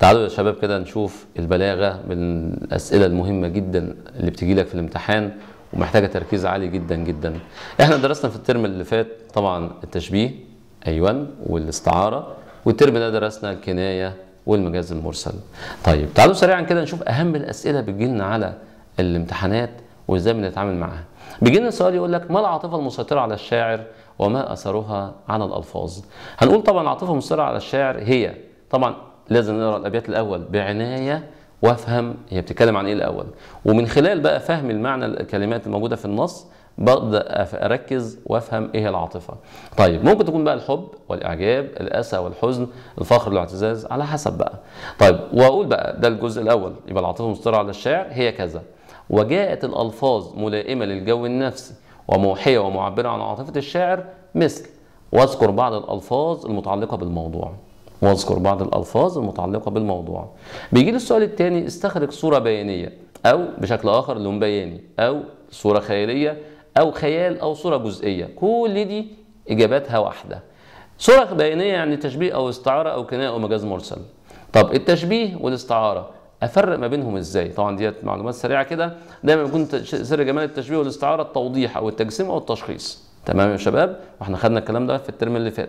تعالوا يا شباب كده نشوف البلاغه من الاسئله المهمه جدا اللي بتجي لك في الامتحان ومحتاجه تركيز عالي جدا جدا احنا درسنا في الترم اللي فات طبعا التشبيه ايوه والاستعاره والترم ده درسنا الكنايه والمجاز المرسل طيب تعالوا سريعا كده نشوف اهم الاسئله بتجيلنا على الامتحانات وازاي بنتعامل معاها لنا سؤال يقول لك ما العاطفه المسيطره على الشاعر وما اثرها على الالفاظ هنقول طبعا العاطفه المسيطره على الشاعر هي طبعا لازم نقرا الابيات الاول بعنايه وافهم هي بتتكلم عن ايه الاول ومن خلال بقى فهم المعنى الكلمات الموجوده في النص ببدا اركز وافهم ايه العاطفه طيب ممكن تكون بقى الحب والاعجاب الاسى والحزن الفخر والاعتزاز على حسب بقى طيب واقول بقى ده الجزء الاول يبقى العاطفه مسيطره على الشاعر هي كذا وجاءت الالفاظ ملائمه للجو النفسي وموحيه ومعبره عن عاطفه الشاعر مثل واذكر بعض الالفاظ المتعلقه بالموضوع واذكر بعض الالفاظ المتعلقه بالموضوع بيجي لي السؤال الثاني استخرج صوره بيانيه او بشكل اخر لون بياني او صوره خياليه أو خيال أو صورة جزئية كل دي إجاباتها واحدة صورة بيانية يعني تشبيه أو استعارة أو كناية أو مجاز مرسل طب التشبيه والاستعارة افرق ما بينهم ازاي طبعا دي معلومات سريعه كده دايما بيكون سر جمال التشبيه والاستعاره التوضيح او التجسيم او التشخيص تمام يا شباب واحنا خدنا الكلام ده في الترم اللي فات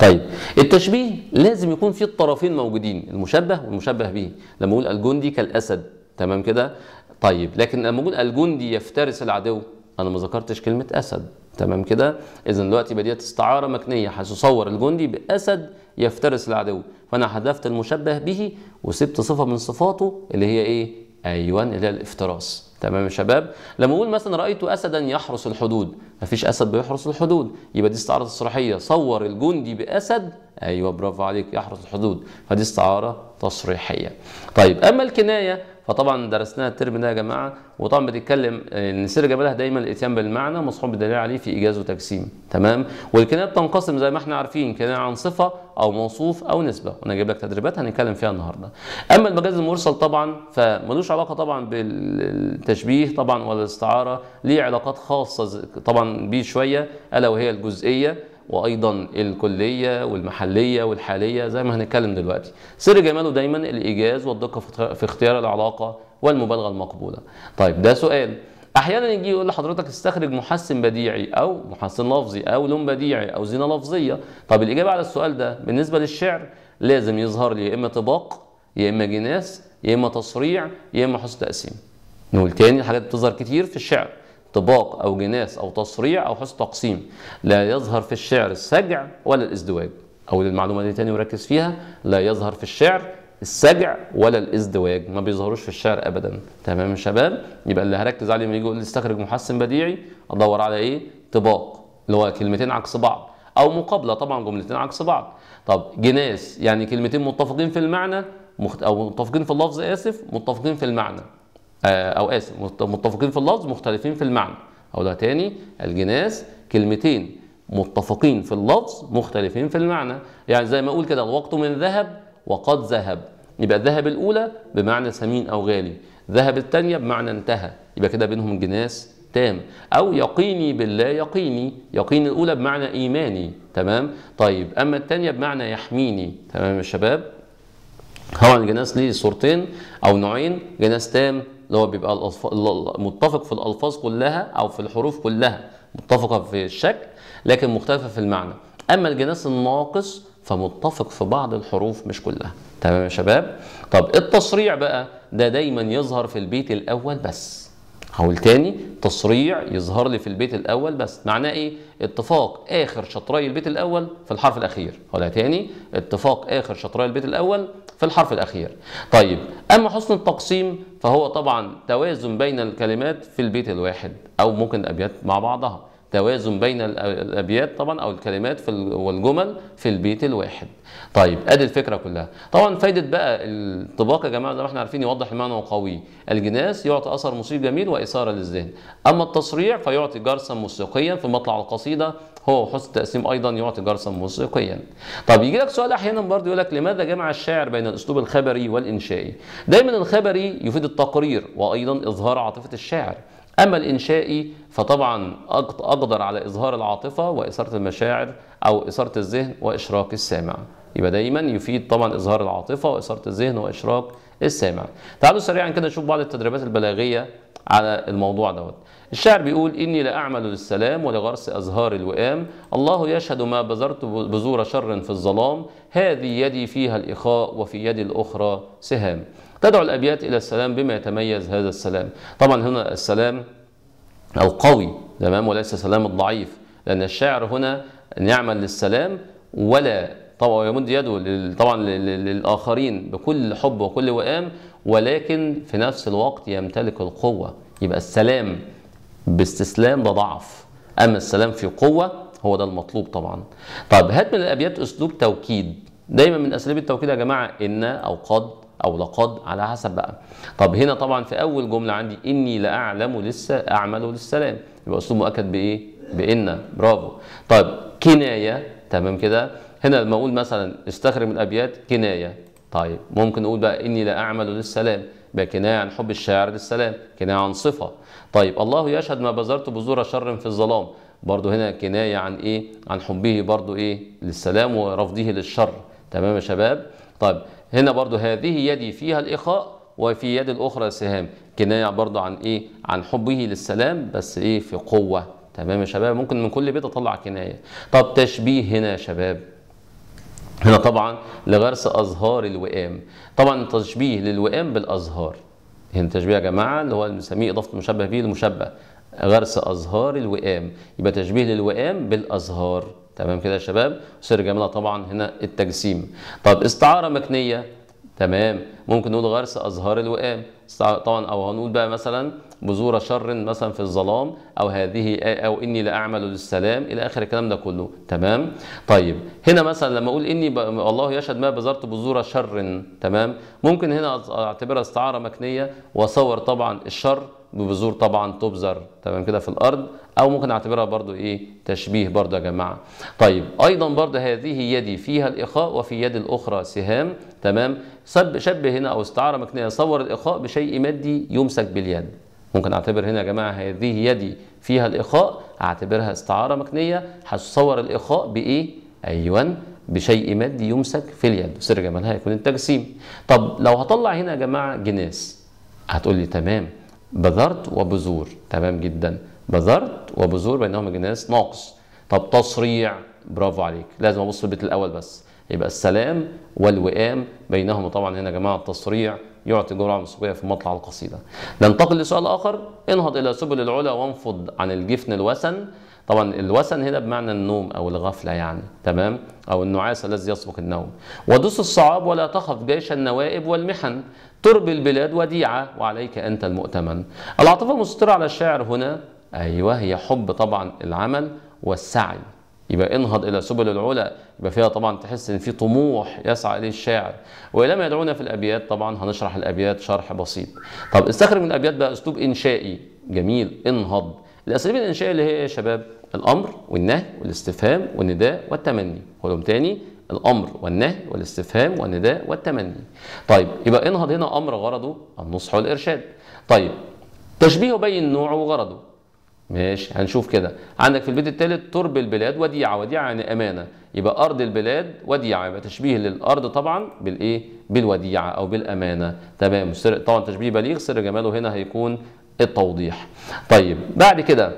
طيب التشبيه لازم يكون فيه الطرفين موجودين المشبه والمشبه به لما اقول الجندي كالاسد تمام كده طيب لكن لما اقول الجندي يفترس العدو انا ما ذكرتش كلمه اسد تمام كده اذا دلوقتي بديت استعاره مكنيه هتصور الجندي باسد يفترس العدو فانا حذفت المشبه به وسبت صفه من صفاته اللي هي ايه ايوه اللي هي الافتراس تمام يا شباب لما اقول مثلا رايت اسدا يحرس الحدود مفيش اسد بيحرس الحدود يبقى دي استعاره تصريحيه صور الجندي باسد ايوه برافو عليك يحرس الحدود فدي استعاره تصريحيه طيب اما الكنايه فطبعا درسناها الترم ده يا جماعه وطبعا بتتكلم ان سر جمالها دايما الاتيان بالمعنى مصحوب بالدليل عليه في ايجاز وتجسيم تمام والكنايه بتنقسم زي ما احنا عارفين كنايه عن صفه او موصوف او نسبه وانا جايب لك تدريبات هنتكلم فيها النهارده اما المجاز المرسل طبعا فملوش علاقه طبعا بالتشبيه طبعا ولا الاستعاره ليه علاقات خاصه طبعا بيه شويه الا وهي الجزئيه وايضا الكليه والمحليه والحاليه زي ما هنتكلم دلوقتي سر جماله دايما الايجاز والدقه في اختيار العلاقه والمبالغه المقبوله طيب ده سؤال احيانا يجي يقول لحضرتك استخرج محسن بديعي او محسن لفظي او لون بديعي او زينه لفظيه طب الاجابه على السؤال ده بالنسبه للشعر لازم يظهر لي يا اما طباق يا اما جناس يا اما تصريع يا اما حسن تقسيم نقول تاني الحاجات بتظهر كتير في الشعر طباق أو جناس أو تصريع أو حسن تقسيم لا يظهر في الشعر السجع ولا الازدواج او المعلومة دي تاني وركز فيها لا يظهر في الشعر السجع ولا الازدواج ما بيظهروش في الشعر ابدا تمام يا شباب يبقى اللي هركز عليه لما يجي يقول لي استخرج محسن بديعي ادور على ايه طباق اللي هو كلمتين عكس بعض او مقابله طبعا جملتين عكس بعض طب جناس يعني كلمتين متفقين في المعنى مخت... او متفقين في اللفظ اسف متفقين في المعنى آه، او اسف متفقين في اللفظ مختلفين في المعنى ده تاني الجناس كلمتين متفقين في اللفظ مختلفين في المعنى يعني زي ما اقول كده الوقت من ذهب وقد ذهب يبقى ذهب الاولى بمعنى ثمين او غالي ذهب الثانيه بمعنى انتهى يبقى كده بينهم جناس تام او يقيني بالله يقيني يقين الاولى بمعنى ايماني تمام طيب اما الثانيه بمعنى يحميني تمام يا شباب طبعا الجناس ليه صورتين او نوعين جناس تام اللي هو بيبقى الألف... متفق في الألفاظ كلها أو في الحروف كلها متفقة في الشكل لكن مختلفة في المعنى أما الجناس الناقص فمتفق في بعض الحروف مش كلها تمام يا شباب طب التصريع بقى ده دايما يظهر في البيت الأول بس هقول تاني تصريع يظهر لي في البيت الاول بس معناه ايه اتفاق اخر شطري البيت الاول في الحرف الاخير ولا تاني اتفاق اخر شطري البيت الاول في الحرف الاخير طيب اما حسن التقسيم فهو طبعا توازن بين الكلمات في البيت الواحد او ممكن ابيات مع بعضها توازن بين الابيات طبعا او الكلمات في والجمل في البيت الواحد طيب ادي الفكره كلها طبعا فايده بقى الطباق يا جماعه زي ما احنا عارفين يوضح المعنى وقوي الجناس يعطي اثر موسيقي جميل واثاره للذهن اما التصريع فيعطي جرسا موسيقيا في مطلع القصيده هو حسن التقسيم ايضا يعطي جرسا موسيقيا طب يجي لك سؤال احيانا برضه يقول لك لماذا جمع الشاعر بين الاسلوب الخبري والانشائي دايما الخبري يفيد التقرير وايضا اظهار عاطفه الشاعر أما الإنشائي فطبعا أقدر على إظهار العاطفة وإثارة المشاعر أو إثارة الذهن وإشراك السامع يبقى دايما يفيد طبعا إظهار العاطفة وإثارة الذهن وإشراك السامع تعالوا سريعا كده نشوف بعض التدريبات البلاغية على الموضوع دوت الشاعر بيقول إني لأعمل للسلام ولغرس أزهار الوئام الله يشهد ما بذرت بذور شر في الظلام هذه يدي فيها الإخاء وفي يدي الأخرى سهام تدعو الأبيات إلى السلام بما يتميز هذا السلام طبعا هنا السلام القوي تمام وليس سلام الضعيف لأن الشاعر هنا أن يعمل للسلام ولا طبعا يمد يده طبعا للآخرين بكل حب وكل وئام ولكن في نفس الوقت يمتلك القوة يبقى السلام باستسلام ده ضعف اما السلام في قوه هو ده المطلوب طبعا طب هات من الابيات اسلوب توكيد دايما من اساليب التوكيد يا جماعه ان او قد او لقد على حسب بقى طب هنا طبعا في اول جمله عندي اني لاعلم لسه اعمل للسلام يبقى اسلوب مؤكد بايه بان برافو طب كنايه تمام كده هنا لما اقول مثلا استخرج من الابيات كنايه طيب ممكن اقول بقى اني لا اعمل للسلام يبقى كنايه عن حب الشاعر للسلام كنايه عن صفه طيب الله يشهد ما بذرت بذور شر في الظلام برضو هنا كناية عن إيه عن حبه برضو إيه للسلام ورفضه للشر تمام يا شباب طيب هنا برضو هذه يدي فيها الإخاء وفي يد الأخرى سهام كناية برضو عن إيه عن حبه للسلام بس إيه في قوة تمام يا شباب ممكن من كل بيت أطلع كناية طب تشبيه هنا يا شباب هنا طبعا لغرس أزهار الوئام طبعا تشبيه للوئام بالأزهار هنا تشبيه يا جماعه اللي هو بنسميه اضافه المشبه به المشبه غرس ازهار الوئام يبقى تشبيه للوئام بالازهار تمام كده يا شباب سر جميله طبعا هنا التجسيم طب استعاره مكنيه تمام ممكن نقول غرس ازهار الوئام طبعا او هنقول بقى مثلا بذور شر مثلا في الظلام او هذه او اني لاعمل للسلام الى اخر الكلام ده كله تمام طيب هنا مثلا لما اقول اني ب... الله يشهد ما بذرت بذور شر تمام ممكن هنا اعتبرها استعاره مكنيه واصور طبعا الشر ببذور طبعا تبذر تمام كده في الارض او ممكن نعتبرها برضو ايه تشبيه برضو يا جماعه طيب ايضا برضو هذه يدي فيها الاخاء وفي يد الاخرى سهام تمام شبه هنا او استعاره مكنيه صور الاخاء بشيء مادي يمسك باليد ممكن اعتبر هنا يا جماعه هذه يدي فيها الاخاء اعتبرها استعاره مكنيه هتصور الاخاء بايه ايوه بشيء مادي يمسك في اليد سر جمالها يكون التجسيم طب لو هطلع هنا يا جماعه جناس هتقول لي تمام بذرت وبذور تمام جدا بذرت وبذور بينهما جناس ناقص طب تصريع برافو عليك لازم ابص في البيت الاول بس يبقى السلام والوئام بينهما طبعا هنا يا جماعه التصريع يعطي جرعه موسيقيه في مطلع القصيده ننتقل لسؤال اخر انهض الى سبل العلا وانفض عن الجفن الوثن طبعا الوثن هنا بمعنى النوم او الغفله يعني تمام او النعاس الذي يسبق النوم ودوس الصعاب ولا تخف جيش النوائب والمحن تربي البلاد وديعه وعليك انت المؤتمن العاطفه المسيطره على الشاعر هنا ايوه هي حب طبعا العمل والسعي يبقى انهض الى سبل العلا يبقى فيها طبعا تحس ان في طموح يسعى اليه الشاعر والى ما يدعونا في الابيات طبعا هنشرح الابيات شرح بسيط طب استخرج من الابيات بقى اسلوب انشائي جميل انهض الاساليب الانشائيه اللي هي ايه يا شباب الامر والنهي والاستفهام والنداء والتمني قولهم تاني الامر والنهي والاستفهام والنداء والتمني طيب يبقى انهض هنا امر غرضه النصح والارشاد طيب تشبيه بين نوعه وغرضه ماشي هنشوف كده عندك في البيت الثالث ترب البلاد وديعه وديعه يعني امانه يبقى ارض البلاد وديعه يبقى تشبيه للارض طبعا بالايه بالوديعه او بالامانه تمام طبعا تشبيه بليغ سر جماله هنا هيكون التوضيح طيب بعد كده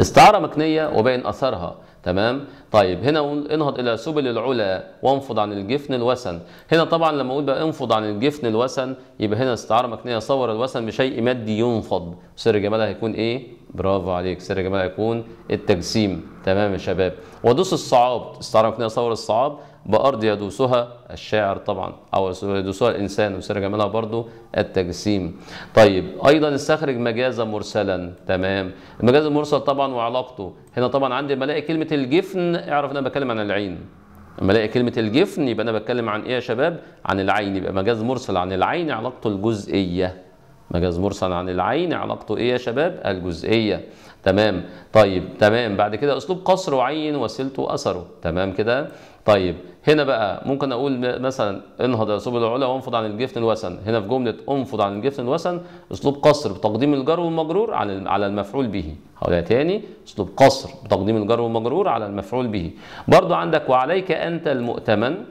استعاره مكنيه وبين اثرها تمام طيب هنا انهض الى سبل العلا وانفض عن الجفن الوسن هنا طبعا لما اقول بقى انفض عن الجفن الوسن يبقى هنا استعاره مكنيه صور الوسن بشيء مادي ينفض سر جمالها هيكون ايه برافو عليك سر جمالها هيكون التجسيم تمام يا شباب ودوس الصعاب استعاره مكنيه صور الصعاب بأرض يدوسها الشاعر طبعا أو يدوسها الإنسان وسر جمالها برضو التجسيم طيب أيضا استخرج مجازا مرسلا تمام المجاز المرسل طبعا وعلاقته هنا طبعا عندي لما الاقي كلمة الجفن اعرف أنا بتكلم عن العين لما الاقي كلمة الجفن يبقى أنا بتكلم عن إيه يا شباب؟ عن العين يبقى مجاز مرسل عن العين علاقته الجزئية مجاز مرسل عن العين علاقته ايه يا شباب الجزئيه تمام طيب تمام بعد كده اسلوب قصر وعين وسلته اثره تمام كده طيب هنا بقى ممكن اقول مثلا انهض يا سبل العلا وانفض عن الجفن الوسن هنا في جمله انفض عن الجفن الوسن اسلوب قصر بتقديم الجر والمجرور على على المفعول به هقولها تاني اسلوب قصر بتقديم الجر والمجرور على المفعول به برضو عندك وعليك انت المؤتمن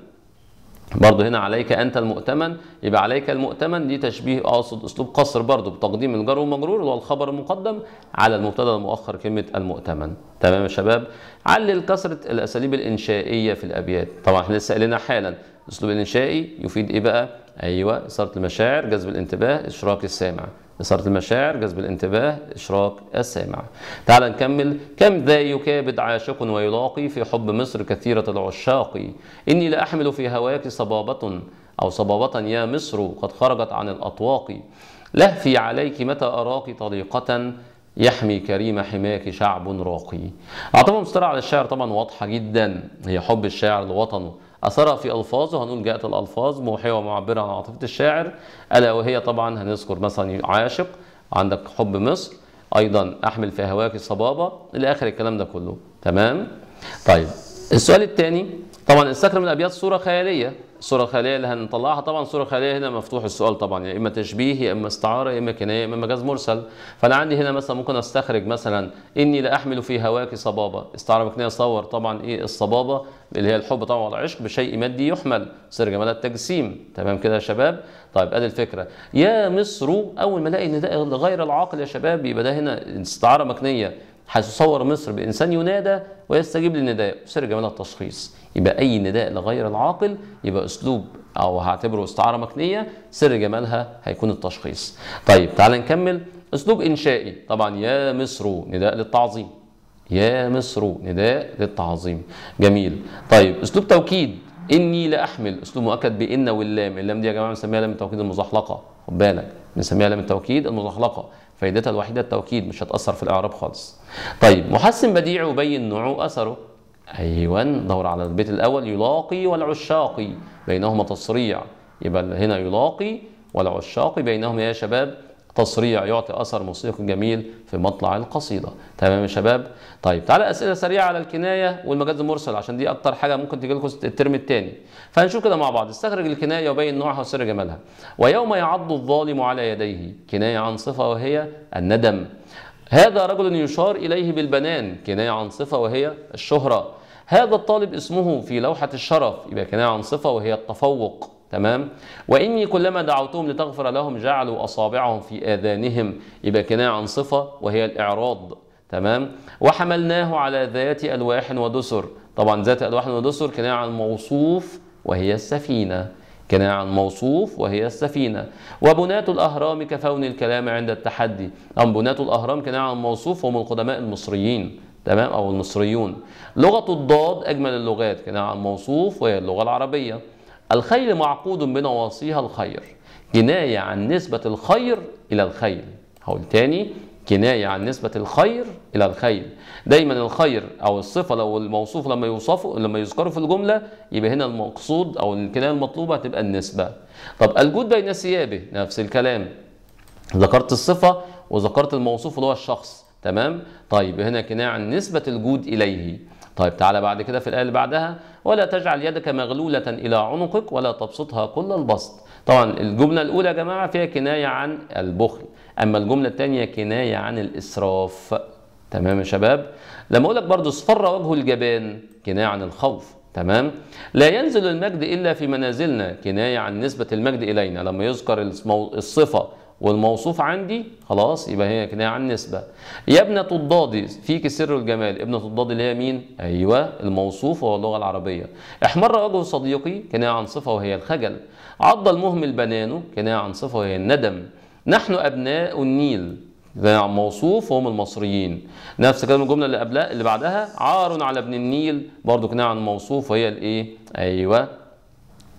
برضه هنا عليك انت المؤتمن يبقى عليك المؤتمن دي تشبيه اقصد اسلوب قصر برضه بتقديم الجر والمجرور والخبر المقدم على المبتدا المؤخر كلمه المؤتمن تمام يا شباب علل كثره الاساليب الانشائيه في الابيات طبعا احنا لسه قايلينها حالا الاسلوب الانشائي يفيد ايه بقى ايوه اثاره المشاعر جذب الانتباه اشراك السامع إثارة المشاعر جذب الانتباه إشراك السامع تعال نكمل كم ذا يكابد عاشق ويلاقي في حب مصر كثيرة العشاق إني لأحمل في هواك صبابة أو صبابة يا مصر قد خرجت عن الأطواق لهفي عليك متى أراك طليقة يحمي كريم حماك شعب راقي أعطيكم مسطرة على الشعر طبعا واضحة جدا هي حب الشاعر لوطنه أثرها في ألفاظه هنقول جاءت الألفاظ موحية ومعبرة عن عاطفة الشاعر ألا وهي طبعا هنذكر مثلا عاشق عندك حب مصر أيضا أحمل في هواك الصبابة إلى آخر الكلام ده كله تمام طيب السؤال الثاني طبعا من الابيات صوره خياليه الصوره الخياليه اللي هنطلعها طبعا صوره خياليه هنا مفتوح السؤال طبعا يا يعني اما تشبيه يا اما استعاره يا اما كنايه يا اما مجاز مرسل فانا عندي هنا مثلا ممكن استخرج مثلا اني لا احمل في هواك صبابه استعاره مكنيه صور طبعا ايه الصبابه اللي هي الحب طبعا والعشق بشيء مادي يحمل سر جمال التجسيم تمام كده يا شباب طيب ادي الفكره يا مصر اول ما الاقي ان ده غير العاقل يا شباب يبقى ده هنا استعاره مكنيه حيث صور مصر بإنسان ينادى ويستجيب للنداء سر جمال التشخيص يبقى أي نداء لغير العاقل يبقى أسلوب أو هعتبره استعارة مكنية سر جمالها هيكون التشخيص طيب تعال نكمل أسلوب إنشائي طبعا يا مصر نداء للتعظيم يا مصر نداء للتعظيم جميل طيب أسلوب توكيد إني لأحمل أسلوب مؤكد بإن واللام اللام دي يا جماعة بنسميها لام التوكيد المزحلقة خد بالك بنسميها لام التوكيد المزحلقة فائدتها الوحيده التوكيد مش هتاثر في الاعراب خالص طيب محسن بديع وبين نوعه اثره ايوه دور على البيت الاول يلاقي والعشاقي بينهما تصريع يبقى هنا يلاقي والعشاق بينهما يا شباب تصريع يعطي اثر موسيقي جميل في مطلع القصيده تمام يا شباب طيب تعالى اسئله سريعه على الكنايه والمجاز المرسل عشان دي اكتر حاجه ممكن تجي لكم الترم الثاني فهنشوف كده مع بعض استخرج الكنايه وبين نوعها وسر جمالها ويوم يعض الظالم على يديه كنايه عن صفه وهي الندم هذا رجل يشار اليه بالبنان كنايه عن صفه وهي الشهره هذا الطالب اسمه في لوحه الشرف يبقى كنايه عن صفه وهي التفوق تمام واني كلما دعوتهم لتغفر لهم جعلوا اصابعهم في اذانهم يبقى كنايه عن صفه وهي الاعراض تمام وحملناه على ذات الواح ودسر طبعا ذات الواح ودسر كنايه عن موصوف وهي السفينه كناية عن موصوف وهي السفينة وبناة الأهرام كفون الكلام عند التحدي أم بناة الأهرام كناية عن موصوف هم القدماء المصريين تمام أو المصريون لغة الضاد أجمل اللغات كناية عن موصوف وهي اللغة العربية الخيل معقود بنواصيها الخير جناية عن نسبة الخير إلى الخيل هقول تاني كناية عن نسبة الخير إلى الخيل دايما الخير أو الصفة لو الموصوف لما يوصفه لما يذكره في الجملة يبقى هنا المقصود أو الكناية المطلوبة هتبقى النسبة طب الجود بين ثيابه نفس الكلام ذكرت الصفة وذكرت الموصوف اللي هو الشخص تمام طيب هنا كناية عن نسبة الجود إليه طيب تعالى بعد كده في الآية اللي بعدها ولا تجعل يدك مغلولة إلى عنقك ولا تبسطها كل البسط طبعا الجملة الأولى يا جماعة فيها كناية عن البخل أما الجملة الثانية كناية عن الإسراف تمام يا شباب لما أقول لك برضه اصفر وجه الجبان كناية عن الخوف تمام لا ينزل المجد إلا في منازلنا كناية عن نسبة المجد إلينا لما يذكر الصفة والموصوف عندي خلاص يبقى هي كده عن نسبة يا ابنة الضاد فيك سر الجمال ابنة الضاد اللي هي مين؟ أيوة الموصوف وهو اللغة العربية احمر وجه صديقي كناية عن صفة وهي الخجل عض المهمل بنانه كناية عن صفة وهي الندم نحن أبناء النيل ده عن موصوف وهم المصريين نفس كلام الجمله اللي قبلها اللي بعدها عار على ابن النيل برضو كنايه عن موصوف وهي الايه ايوه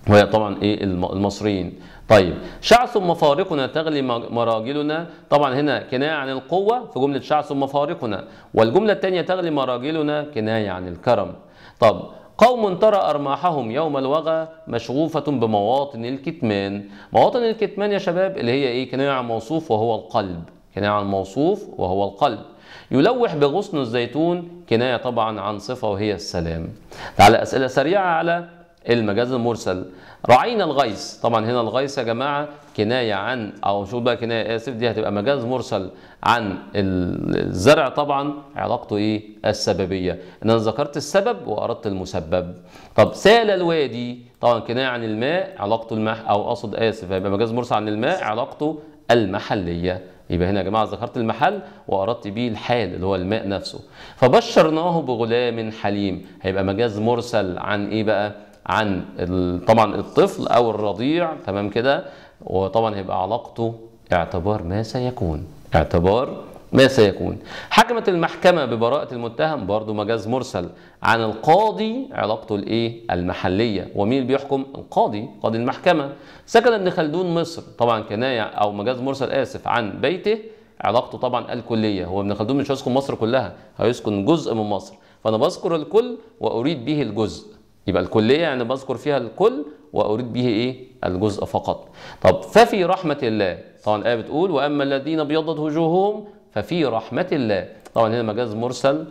وهي طبعا ايه المصريين طيب شع ثم فارقنا تغلي مراجلنا طبعا هنا كناية عن القوة في جملة شع ثم فارقنا والجملة الثانية تغلي مراجلنا كناية عن الكرم طب قوم ترى أرماحهم يوم الوغى مشغوفة بمواطن الكتمان مواطن الكتمان يا شباب اللي هي إيه كناية عن موصوف وهو القلب كناية عن موصوف وهو القلب يلوح بغصن الزيتون كناية طبعا عن صفة وهي السلام تعالى أسئلة سريعة على المجاز المرسل رعينا الغيث طبعا هنا الغيث يا جماعه كنايه عن او مش بقى كنايه اسف دي هتبقى مجاز مرسل عن الزرع طبعا علاقته ايه السببيه ان انا ذكرت السبب واردت المسبب طب سال الوادي طبعا كنايه عن الماء علاقته المح او اقصد اسف هيبقى مجاز مرسل عن الماء علاقته المحليه يبقى هنا يا جماعه ذكرت المحل واردت به الحال اللي هو الماء نفسه فبشرناه بغلام حليم هيبقى مجاز مرسل عن ايه بقى عن طبعا الطفل او الرضيع تمام كده وطبعا هيبقى علاقته اعتبار ما سيكون اعتبار ما سيكون حكمت المحكمة ببراءة المتهم برضه مجاز مرسل عن القاضي علاقته الايه المحلية ومين اللي بيحكم القاضي قاضي المحكمة سكن ابن خلدون مصر طبعا كناية او مجاز مرسل اسف عن بيته علاقته طبعا الكلية هو ابن خلدون مش هيسكن مصر كلها هيسكن جزء من مصر فأنا بذكر الكل وأريد به الجزء يبقى الكلية يعني بذكر فيها الكل وأريد به إيه الجزء فقط طب ففي رحمة الله طبعا الآية بتقول وأما الذين ابيضت وجوههم ففي رحمة الله طبعا هنا مجاز مرسل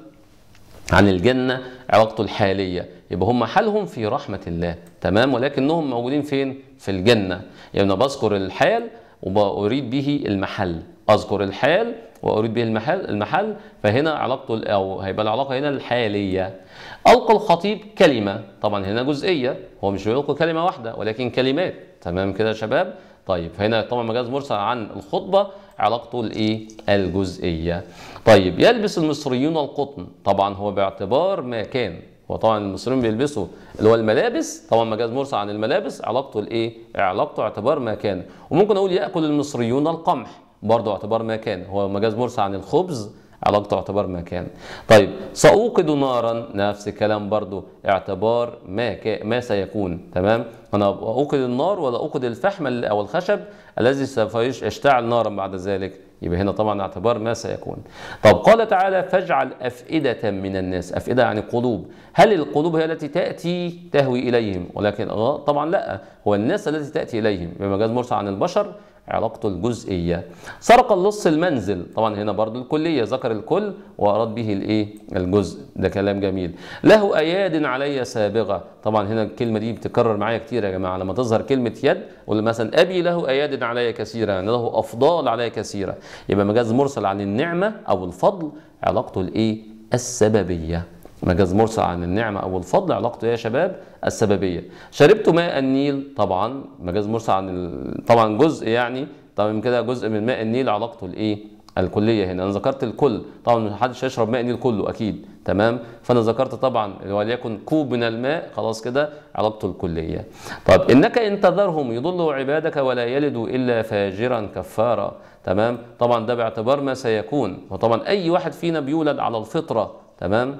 عن الجنة علاقته الحالية يبقى هم حالهم في رحمة الله تمام ولكنهم موجودين فين في الجنة يعني أنا بذكر الحال وأريد به المحل أذكر الحال وأريد به المحل المحل فهنا علاقته أو هيبقى العلاقة هنا الحالية ألقى الخطيب كلمة طبعا هنا جزئية هو مش بيلقي كلمة واحدة ولكن كلمات تمام كده يا شباب طيب هنا طبعا مجاز مرسل عن الخطبة علاقته الايه الجزئية طيب يلبس المصريون القطن طبعا هو باعتبار ما كان وطبعا المصريون بيلبسوا اللي هو الملابس طبعا مجاز مرسل عن الملابس علاقته الايه علاقته اعتبار ما كان وممكن اقول ياكل المصريون القمح برضه اعتبار ما كان هو مجاز مرسل عن الخبز اعتبار ما مكان طيب سأوقد نارا نفس الكلام برضو اعتبار ما ك... ما سيكون تمام أنا أوقد النار ولا أوقد الفحم أو الخشب الذي سوف يشتعل نارا بعد ذلك يبقى هنا طبعا اعتبار ما سيكون طب قال تعالى فاجعل أفئدة من الناس أفئدة يعني قلوب هل القلوب هي التي تأتي تهوي إليهم ولكن طبعا لا هو الناس التي تأتي إليهم بمجاز مرسى عن البشر علاقته الجزئية سرق اللص المنزل طبعا هنا برضو الكلية ذكر الكل وأراد به الإيه الجزء ده كلام جميل له أياد علي سابغة طبعا هنا الكلمة دي بتكرر معايا كتير يا جماعة لما تظهر كلمة يد قول مثلا أبي له أياد علي كثيرة يعني له أفضال علي كثيرة يبقى مجاز مرسل عن النعمة أو الفضل علاقته الإيه السببية مجاز مرسى عن النعمة أو الفضل علاقته يا شباب السببية شربت ماء النيل طبعا مجاز مرسى عن ال... طبعا جزء يعني طبعا كده جزء من ماء النيل علاقته الإيه الكلية هنا أنا ذكرت الكل طبعا محدش يشرب ماء النيل كله أكيد تمام فأنا ذكرت طبعا وليكن كوب من الماء خلاص كده علاقته الكلية طب إنك إن تذرهم يضلوا عبادك ولا يلدوا إلا فاجرا كفارا تمام طبعا ده باعتبار ما سيكون وطبعا أي واحد فينا بيولد على الفطرة تمام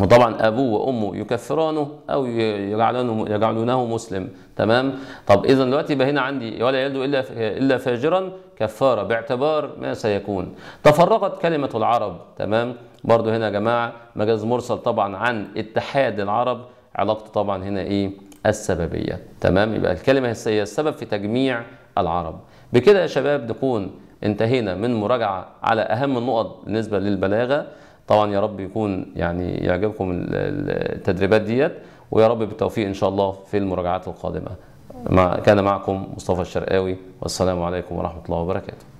وطبعا ابوه وامه يكفرانه او يجعلونه يجعلونه مسلم تمام طب اذا دلوقتي يبقى هنا عندي ولا يلد الا الا فاجرا كفاره باعتبار ما سيكون تفرقت كلمه العرب تمام برضو هنا يا جماعه مجاز مرسل طبعا عن اتحاد العرب علاقته طبعا هنا ايه السببيه تمام يبقى الكلمه هي السبب في تجميع العرب بكده يا شباب نكون انتهينا من مراجعه على اهم النقط بالنسبه للبلاغه طبعا يا رب يكون يعني يعجبكم التدريبات ديت ويا رب بالتوفيق ان شاء الله في المراجعات القادمه كان معكم مصطفى الشرقاوي والسلام عليكم ورحمه الله وبركاته